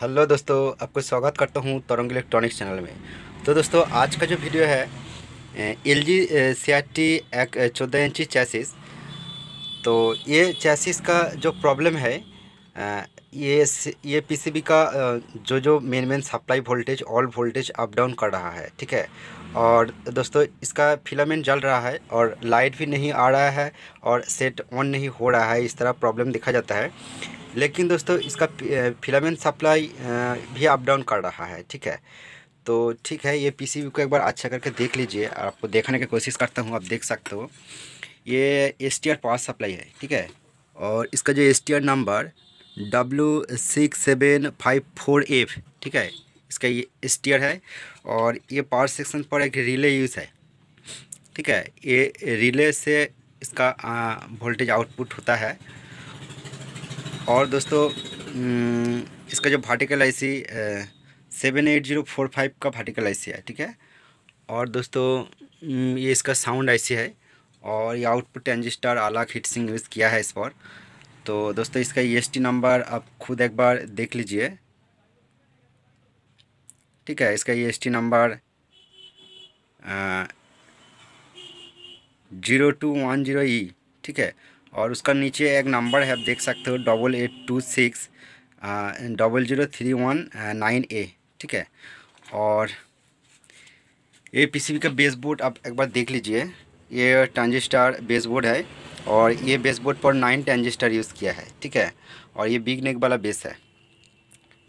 hello दोस्तों आपको स्वागत करता हूँ तरंग इलेक्ट्रॉनिक्स चैनल में तो दोस्तों आज का जो वीडियो है L G C R T एक चौदह इंची चैसिस तो ये चैसिस का जो प्रॉब्लम है ये ये पीसीबी का जो जो main main supply voltage all voltage up down कर रहा है ठीक है और दोस्तों इसका फिलामेंट जल रहा है और लाइट भी नहीं आ रहा है और सेट ऑन नहीं हो रहा है इस तरह प्रॉब्लम देखा जाता है लेकिन दोस्तों इसका फिलामेंट सप्लाई भी अप डाउन कर रहा है ठीक है तो ठीक है ये पीसीबी को एक बार अच्छा करके देख लीजिए आपको देखने की कोशिश करता हूँ आप देख सकते हो ये S T R power supply है ठीक है और इसका जो S T R number W six seven five four F ठीक है इसका ये एस टी आर है और ये पावर सेक्शन पर एक रिले यूज़ है ठीक है ये रिले से इसका वोल्टेज आउटपुट होता है और दोस्तों हम्म, इसका जो भार्टिकल I C seven eight zero four five का भार्टिकल आई सी है ठीक है और दोस्तों हम्म, ये इसका साउंड आई सी है और ये आउटपुट ट्रांजिस्टर आला हिट सिंह यूज़ किया है इस पर तो दोस्तों इसका ई e नंबर आप खुद एक बार देख लीजिए ठीक है इसका E number zero two one zero E ठीक है और उसका नीचे एक नंबर है आप देख सकते हो double eight two six double zero three one nine A ठीक है और ये पीसीबी का बेस बोर्ड आप एक बार देख लीजिए ये ट्रांजिस्टर बेस बोर्ड है और ये बेस बोर्ड पर नाइन ट्रांजिस्टर यूज़ किया है ठीक है और ये बिग नेक वाला बेस है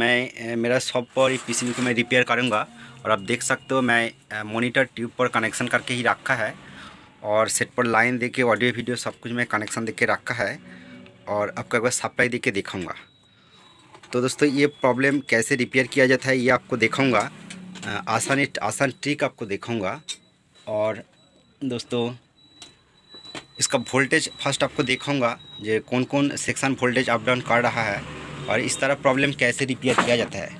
मैं मेरा शॉप पर पीसीबी को मैं रिपेयर करूँगा और आप देख सकते हो मैं मोनीटर ट्यूब पर कनेक्शन करके ही रखा है और सेट पर लाइन दे के ऑडियो वीडियो सब कुछ मैं कनेक्शन दे के रखा है और आपको एक बार सप्लाई दे के दिखाऊँगा तो दोस्तों ये प्रॉब्लम कैसे रिपेयर किया जाता है ये आपको दिखाऊँगा आसानी आसान ट्रिक आपको दिखाऊँगा और दोस्तों इसका वोल्टेज फर्स्ट आपको दिखाऊँगा जो कौन कौन सेक्शन वोल्टेज अप डाउन कर रहा है और इस तरह प्रॉब्लम कैसे रिपेयर किया जाता है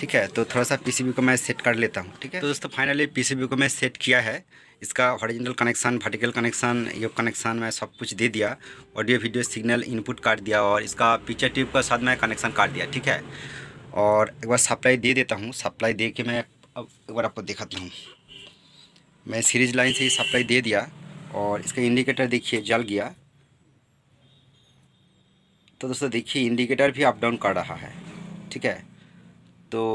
ठीक है तो थोड़ा सा पीसीबी को मैं सेट कर लेता हूँ ठीक है तो दोस्तों फाइनली पीसीबी को मैं सेट किया है इसका हॉरिजेंटल कनेक्शन वर्टिकल कनेक्शन ये कनेक्शन मैं सब कुछ दे दिया ऑडियो वीडियो सिग्नल इनपुट काट दिया और इसका पिक्चर ट्यूब का साथ मैं कनेक्शन काट दिया ठीक है और एक बार सप्लाई दे देता हूँ सप्लाई दे के मैं अब एक बार आपको दिखाता हूँ मैं सीरीज लाइन से ही सप्लाई दे दिया और इसका इंडिकेटर देखिए जल गया तो दोस्तों देखिए इंडिकेटर भी अप डाउन कर रहा है ठीक है तो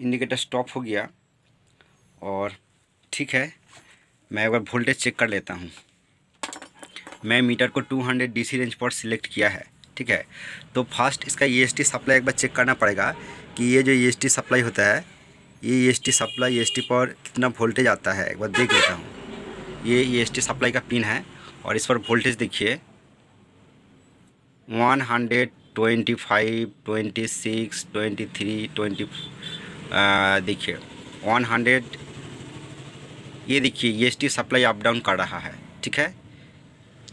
इंडिकेटर स्टॉप हो गया और ठीक है मैं एक बार वोल्टेज चेक कर लेता हूँ मैं मीटर को 200 हंड्रेड डी रेंज पर सिलेक्ट किया है ठीक है तो फर्स्ट इसका ई एस सप्लाई एक बार चेक करना पड़ेगा कि ये जो ई e सप्लाई होता है ये ई सप्लाई ई पर कितना वोल्टेज आता है एक बार देख लेता हूँ ये ई e सप्लाई का पिन है और इस पर वोल्टेज देखिए one hundred twenty five twenty six twenty three twenty देखिए वन हंड्रेड ये देखिए E S T supply up down कर रहा है ठीक है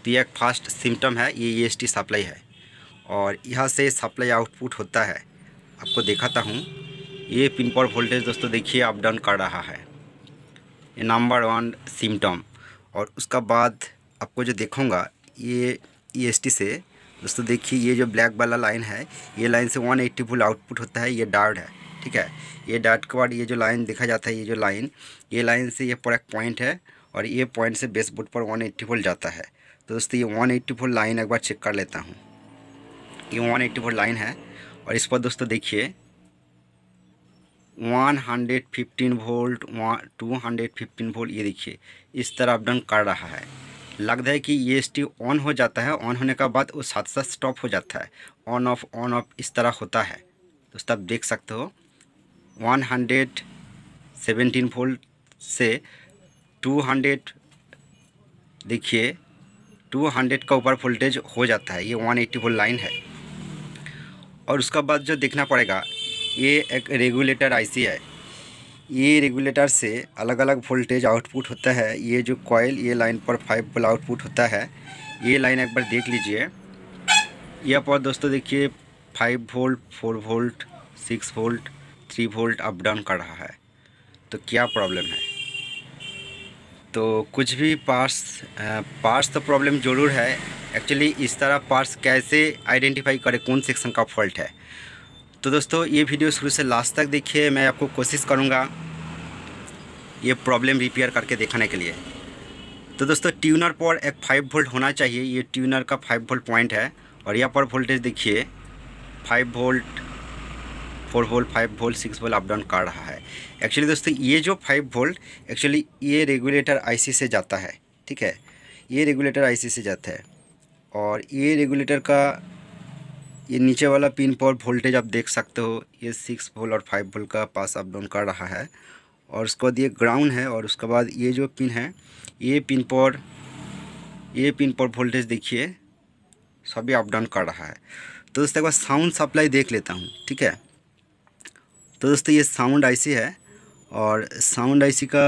तो ये एक फर्स्ट सिम्टम है ये ई एस टी सप्लाई है और यहाँ से सप्लाई आउटपुट होता है आपको दिखाता हूँ ये पिन पर वोल्टेज दोस्तों देखिए अप डाउन कर रहा है ये नंबर वन सिम्टम और उसका बाद आपको जो देखूँगा ये ई एस टी से दोस्तों देखिए ये जो ब्लैक वाला लाइन है ये लाइन से 180 एट्टी फुल आउटपुट होता है ये डार्ड है ठीक है ये डॉट के बाद ये जो लाइन देखा जाता है ये जो लाइन ये लाइन से ये पूरा एक पॉइंट है और ये पॉइंट से बेस बोर्ड पर वन एट्टी फोर जाता है तो दोस्तों ये वन एट्टी फोर लाइन एक बार चेक कर लेता हूँ ये वन एट्टी फोर लाइन है और इस पर दोस्तों देखिए one hundred fifteen volt one two hundred fifteen volt ये देखिए इस तरह डाउन कर रहा है लगता है कि ये एस ऑन हो जाता है ऑन होने के बाद वो साथ साथ स्टॉप हो जाता है ऑन ऑफ ऑन ऑफ इस तरह होता है दोस्तों आप देख सकते हो वन हंड्रेड सेवेंटीन वोल्ट से टू हंड्रेड देखिए टू हंड्रेड का ऊपर वोल्टेज हो जाता है ये वन एट्टी वोल्ट लाइन है और उसका बाद जो देखना पड़ेगा ये एक रेगुलेटर आईसी है ये रेगुलेटर से अलग अलग वोल्टेज आउटपुट होता है ये जो कॉयल ये लाइन पर फाइव वोल्ट आउटपुट होता है ये लाइन एक बार देख लीजिए यह पर दोस्तों देखिए five volt four volt six volt three volt up down कर रहा है तो क्या प्रॉब्लम है तो कुछ भी पार्ट्स पार्ट्स तो प्रॉब्लम ज़रूर है एक्चुअली इस तरह पार्ट्स कैसे आइडेंटिफाई करें कौन सेक्शन का फॉल्ट है तो दोस्तों ये वीडियो शुरू से लास्ट तक देखिए मैं आपको कोशिश करूँगा ये प्रॉब्लम रिपेयर करके दिखाने के लिए तो दोस्तों ट्यूनर पर एक फाइव वोल्ट होना चाहिए ये ट्यूनर का फाइव वोल्ट पॉइंट है और यहाँ पर वोल्टेज देखिए five volt four volt five volt six volt up down कर रहा है एक्चुअली दोस्तों ये जो फाइव वोल्ट एक्चुअली ये रेगुलेटर आई से जाता है ठीक है ये रेगुलेटर आई से जाता है और ये रेगुलेटर का ये नीचे वाला पिन पर वोल्टेज आप देख सकते हो ये सिक्स वोल्ट और फाइव वोल्ट का पास अप डाउन कर रहा है और उसके बाद ये ग्राउंड है और उसके बाद ये जो पिन है ये पिन पर ये पिन पर वोल्टेज देखिए सभी अप डाउन कर रहा है तो दोस्तों एक बार साउंड सप्लाई देख लेता हूँ ठीक है तो दोस्तों ये साउंड आईसी है और साउंड आईसी का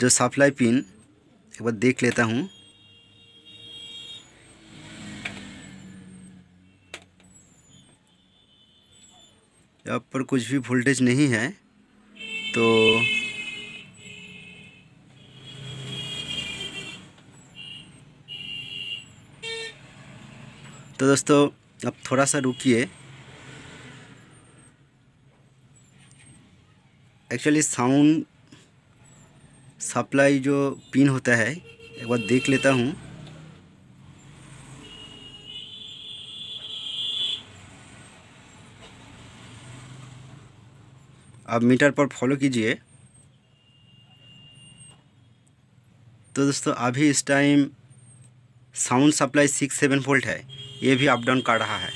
जो सप्लाई पिन एक बार देख लेता हूँ यहाँ पर कुछ भी वोल्टेज नहीं है तो तो दोस्तों अब थोड़ा सा रुकिए एक्चुअली साउंड सप्लाई जो पिन होता है एक बार देख लेता हूँ आप मीटर पर फॉलो कीजिए तो दोस्तों अभी इस time sound supply six seven volt है ये भी अप डाउन कर रहा है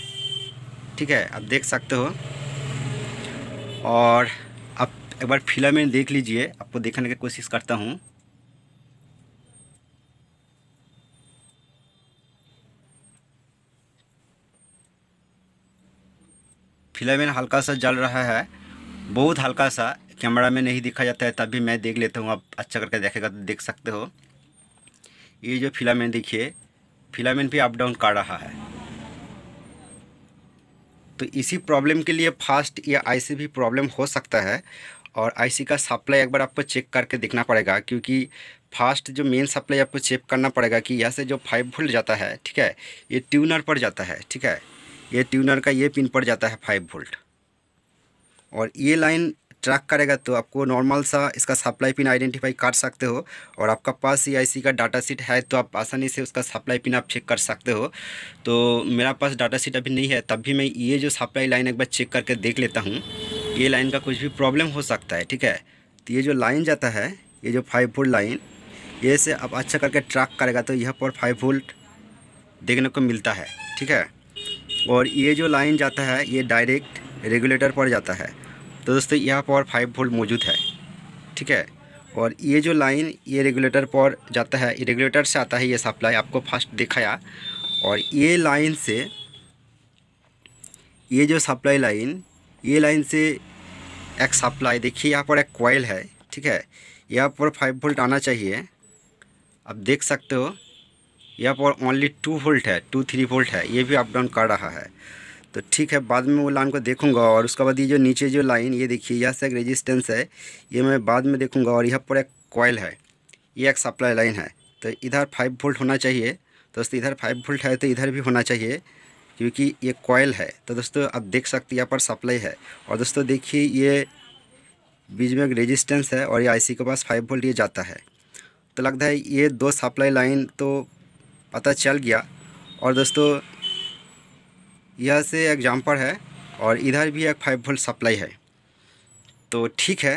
ठीक है आप देख सकते हो और एक बार फिलामेंट देख लीजिए आपको देखने की कोशिश करता हूँ फिलामेंट हल्का सा जल रहा है बहुत हल्का सा कैमरा में नहीं दिखा जाता है तब भी मैं देख लेता हूँ आप अच्छा करके देखेगा तो देख सकते हो ये जो फिलामेंट देखिए फिलामेंट भी अप डाउन कर रहा है तो इसी प्रॉब्लम के लिए फास्ट या आईसी भी प्रॉब्लम हो सकता है और आईसी का सप्लाई एक बार आपको चेक करके देखना पड़ेगा क्योंकि फास्ट जो मेन सप्लाई आपको चेक करना पड़ेगा कि यहाँ से जो फाइव वोल्ट जाता है ठीक है ये ट्यूनर पर जाता है ठीक है ये ट्यूनर का ये पिन पर जाता है फाइव वोल्ट और ये लाइन ट्रैक करेगा तो आपको नॉर्मल सा इसका सप्लाई पिन आइडेंटिफाई कर सकते हो और आपका पास ही आईसी का डाटा सीट है तो आप आसानी से उसका सप्लाई पिन आप चेक कर सकते हो तो मेरा पास डाटा सीट अभी नहीं है तब भी मैं ये जो सप्लाई लाइन एक बार चेक करके देख लेता हूँ ये लाइन का कुछ भी प्रॉब्लम हो सकता है ठीक है तो ये जो लाइन जाता है ये जो फाइव वोल्ट लाइन ये से आप अच्छा करके ट्रैक करेगा तो यहाँ पर फाइव वोल्ट देखने को मिलता है ठीक है और ये जो लाइन जाता है ये डायरेक्ट रेगुलेटर पर जाता है तो दोस्तों यहाँ पर फाइव वोल्ट मौजूद है ठीक है और ये जो लाइन ये रेगुलेटर पर जाता है रेगुलेटर से आता है ये सप्लाई आपको फर्स्ट दिखाया और ये लाइन से ये जो सप्लाई लाइन ये लाइन से एक सप्लाई देखिए यहाँ पर एक कॉयल है ठीक है यहाँ पर फाइव वोल्ट आना चाहिए आप देख सकते हो यहाँ पर ओनली टू वोल्ट है टू थ्री वोल्ट है ये भी अप डाउन कर रहा है तो ठीक है बाद में वो लाइन को देखूंगा और उसके बाद ये जो नीचे जो लाइन ये देखिए यहाँ से एक रेजिस्टेंस है ये मैं बाद में देखूंगा और यहाँ पर एक कॉयल है ये एक सप्लाई लाइन है तो इधर फाइव वोल्ट होना चाहिए दोस्तों इधर फाइव वोल्ट है तो इधर भी होना चाहिए क्योंकि ये कॉयल है तो दोस्तों आप देख सकते हैं यहाँ पर सप्लाई है और दोस्तों देखिए ये बीच में एक रेजिस्टेंस है और ये आईसी के पास फाइव वोल्ट ये जाता है तो लगता है ये दो सप्लाई लाइन तो पता चल गया और दोस्तों यह से एक जम्पर है और इधर भी एक फाइव वोल्ट सप्लाई है तो ठीक है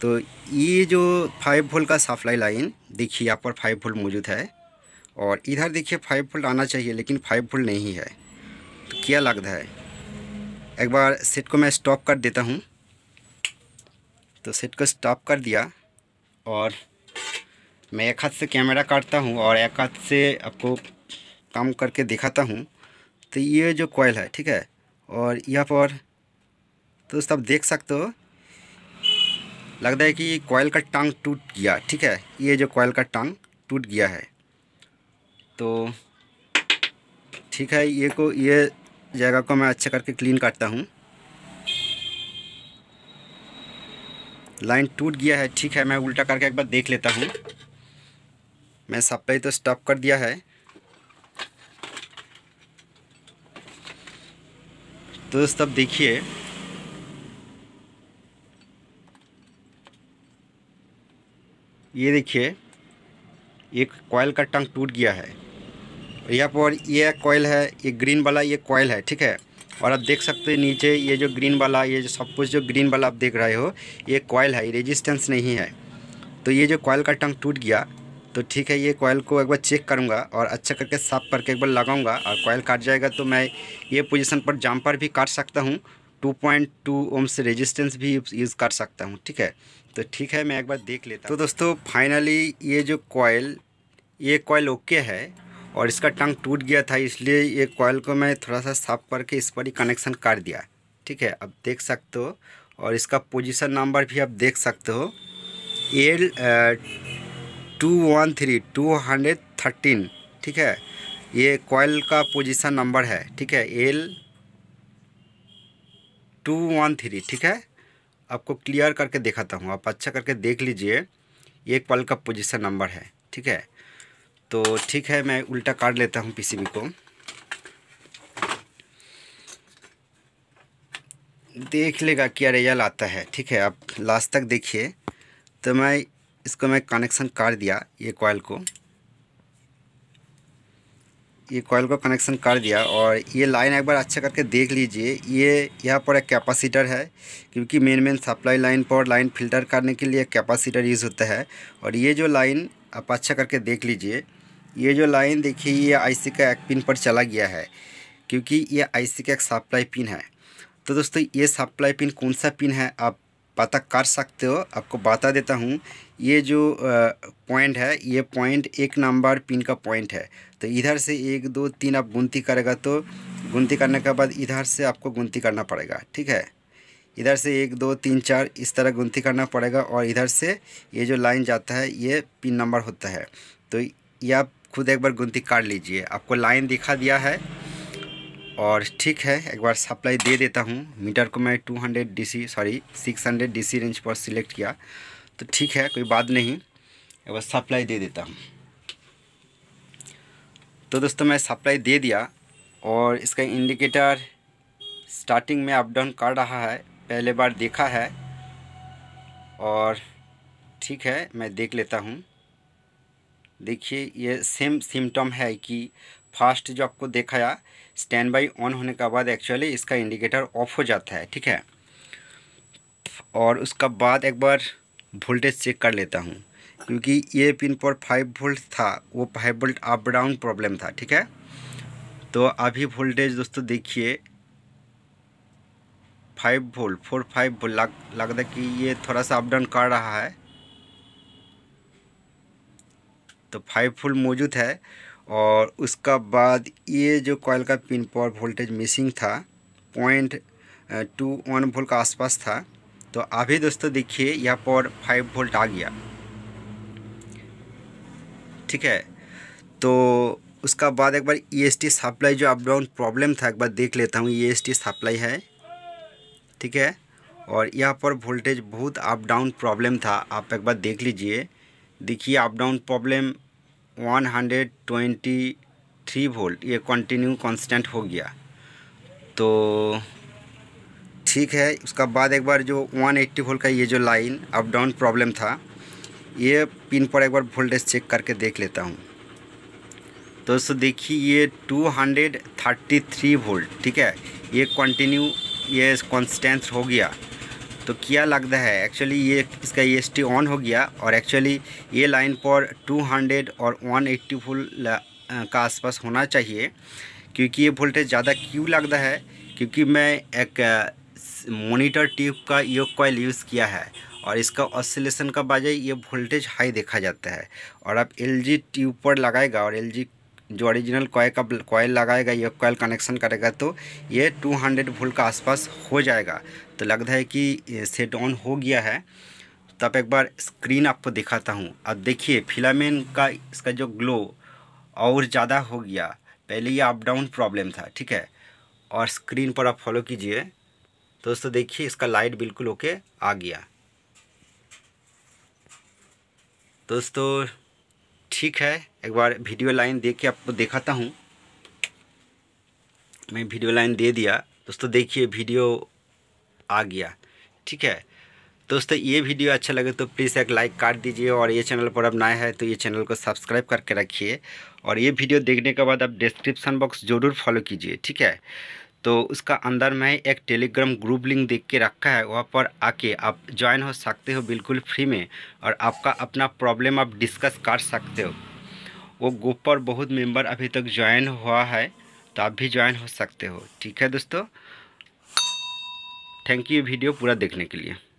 तो ये जो फाइव वोल्ट का सप्लाई लाइन देखिए यहाँ पर फाइव वोल्ट मौजूद है और इधर देखिए फाइव वोल्ट आना चाहिए लेकिन फाइव वोल्ट नहीं है क्या लगता है एक बार सेट को मैं स्टॉप कर देता हूँ तो सेट को स्टॉप कर दिया और मैं एक हाथ से कैमरा काटता हूँ और एक हाथ से आपको काम करके दिखाता हूँ तो ये जो कॉयल है ठीक है और यहाँ पर तो सब देख सकते हो लगता है कि कॉयल का टांग टूट गया ठीक है ये जो कॉयल का टांग टूट गया है तो ठीक है ये को ये जगह को मैं अच्छे करके क्लीन काटता हूँ लाइन टूट गया है ठीक है मैं उल्टा करके एक बार देख लेता हूँ मैं सप्लाई तो स्टॉप कर दिया है तो दोस्तों अब देखिए ये देखिए एक कॉयल का टंग टूट गया है यहाँ पर ये कॉयल है ये ग्रीन वाला ये कॉयल है ठीक है और आप देख सकते हैं नीचे ये जो ग्रीन वाला ये जो सब कुछ जो ग्रीन वाला आप देख रहे हो ये कॉयल है रेजिस्टेंस नहीं है तो ये जो कॉयल का टंग टूट गया तो ठीक है ये कॉयल को एक बार चेक करूँगा और अच्छा करके साफ करके एक बार लगाऊँगा और कॉयल काट जाएगा तो मैं ये पोजिशन पर जम्पर भी काट सकता हूँ 2.2 पॉइंट ओम्स रेजिस्टेंस भी यूज़ कर सकता हूँ ठीक है तो ठीक है मैं एक बार देख लेता तो दोस्तों फाइनली ये जो कॉयल ये कॉयल ओके है और इसका टंग टूट गया था इसलिए ये कॉयल को मैं थोड़ा सा साफ करके इस पर ही कनेक्शन कर दिया ठीक है अब देख सकते हो और इसका पोजीशन नंबर भी आप देख सकते हो L two one three two hundred thirteen ठीक है ये कॉयल का पोजीशन नंबर है ठीक है एल टू वन थ्री ठीक है आपको क्लियर करके दिखाता हूँ आप अच्छा करके देख लीजिए ये कॉल का पोजीशन नंबर है ठीक है तो ठीक है मैं उल्टा काट लेता हूँ पी को देख लेगा क्या रिजल्ट आता है ठीक है आप लास्ट तक देखिए तो मैं इसको मैं कनेक्शन काट दिया ये कॉयल को ये कॉयल को कनेक्शन कर दिया और ये लाइन एक बार अच्छा करके देख लीजिए ये यहाँ पर एक कैपेसिटर है क्योंकि मेन मेन सप्लाई लाइन पर लाइन फिल्टर करने के लिए कैपेसिटर यूज़ होता है और ये जो लाइन आप अच्छा करके देख लीजिए ये जो लाइन देखिए ये आईसी का एक पिन पर चला गया है क्योंकि ये आईसी का एक सप्लाई पिन है तो दोस्तों ये सप्लाई पिन कौन सा पिन है आप पता कर सकते हो आपको बता देता हूँ ये जो पॉइंट है ये पॉइंट एक नंबर पिन का पॉइंट है तो इधर से एक दो तीन आप गुनती करेगा तो गुनती करने के बाद इधर से आपको गुनती करना पड़ेगा ठीक है इधर से एक दो तीन चार इस तरह गुनती करना पड़ेगा और इधर से ये जो लाइन जाता है ये पिन नंबर होता है तो यह खुद एक बार गुनती काट लीजिए आपको लाइन दिखा दिया है और ठीक है एक बार सप्लाई दे देता हूँ मीटर को मैं 200 सी सॉरी 600 सी रेंज पर सिलेक्ट किया तो ठीक है कोई बात नहीं एक बार सप्लाई दे देता हूँ तो दोस्तों मैं सप्लाई दे दिया और इसका इंडिकेटर स्टार्टिंग में अप डाउन कर रहा है पहले बार देखा है और ठीक है मैं देख लेता हूँ देखिए ये सेम सिम्टम है कि फास्ट जो आपको देखाया स्टैंड बाई ऑन होने के बाद एक्चुअली इसका इंडिकेटर ऑफ हो जाता है ठीक है और उसका बाद एक बार वोल्टेज चेक कर लेता हूँ क्योंकि ये पिन पर फाइव वोल्ट था वो five volt up down problem था ठीक है तो अभी वोल्टेज दोस्तों देखिए five volt four five volt लग लगता है कि ये थोड़ा सा अप डाउन कर रहा है तो फाइव फुल मौजूद है और उसका बाद ये जो कॉयल का पिन पर वोल्टेज मिसिंग था पॉइंट टू वन वोल्ट का आसपास था तो अभी दोस्तों देखिए यहाँ पर फाइव वोल्ट आ गया ठीक है तो उसका बाद एक बार ई एस टी सप्लाई जो अप डाउन प्रॉब्लम था एक बार देख लेता हूँ ई एस टी सप्लाई है ठीक है और यहाँ पर वोल्टेज बहुत अप डाउन प्रॉब्लम था आप एक बार देख लीजिए देखिए अप डाउन प्रॉब्लम 123 वोल्ट ये कंटिन्यू कांस्टेंट हो गया तो ठीक है उसका बाद एक बार जो 180 वोल्ट का ये जो लाइन अप डाउन प्रॉब्लम था ये पिन पर एक बार वोल्टेज चेक करके देख लेता हूँ तो दोस्तों देखिए ये 233 वोल्ट ठीक है ये कंटिन्यू ये कॉन्स्टेंस हो गया तो क्या लगता है एक्चुअली ये इसका ई एस ऑन हो गया और एक्चुअली ये लाइन पर 200 और 180 फुल uh, का आसपास होना चाहिए क्योंकि ये वोल्टेज ज़्यादा क्यों लगता है क्योंकि मैं एक मोनीटर uh, ट्यूब का यो कॉयल यूज़ किया है और इसका ऑसिलेशन का बजाय ये वोल्टेज हाई देखा जाता है और आप एल जी ट्यूब पर लगाएगा और एल जी जो ओरिजिनल कॉयल का कॉयल लगाएगा या कॉयल कनेक्शन करेगा तो ये 200 वोल्ट का आसपास हो जाएगा तो लगता है कि सेट ऑन हो गया है तब एक बार स्क्रीन आपको दिखाता हूँ अब देखिए फिलामेन का इसका जो ग्लो और ज़्यादा हो गया पहले ये अप डाउन प्रॉब्लम था ठीक है और स्क्रीन पर आप फॉलो कीजिए दोस्तों देखिए इसका लाइट बिल्कुल ओके आ गया दोस्तों ठीक है एक बार वीडियो लाइन दे के आपको दिखाता हूँ मैं वीडियो लाइन दे दिया दोस्तों देखिए वीडियो आ गया ठीक है दोस्तों ये वीडियो अच्छा लगे तो प्लीज़ एक लाइक काट दीजिए और ये चैनल पर अब नए है तो ये चैनल को सब्सक्राइब करके रखिए और ये वीडियो देखने के बाद आप डिस्क्रिप्शन बॉक्स ज़रूर फॉलो कीजिए ठीक है तो उसका अंदर मैं एक टेलीग्राम ग्रुप लिंक देख के रखा है वहाँ पर आके आप ज्वाइन हो सकते हो बिल्कुल फ्री में और आपका अपना प्रॉब्लम आप डिस्कस कर सकते हो वो ग्रुप पर बहुत मेंबर अभी तक ज्वाइन हुआ है तो आप भी ज्वाइन हो सकते हो ठीक है दोस्तों थैंक यू वीडियो पूरा देखने के लिए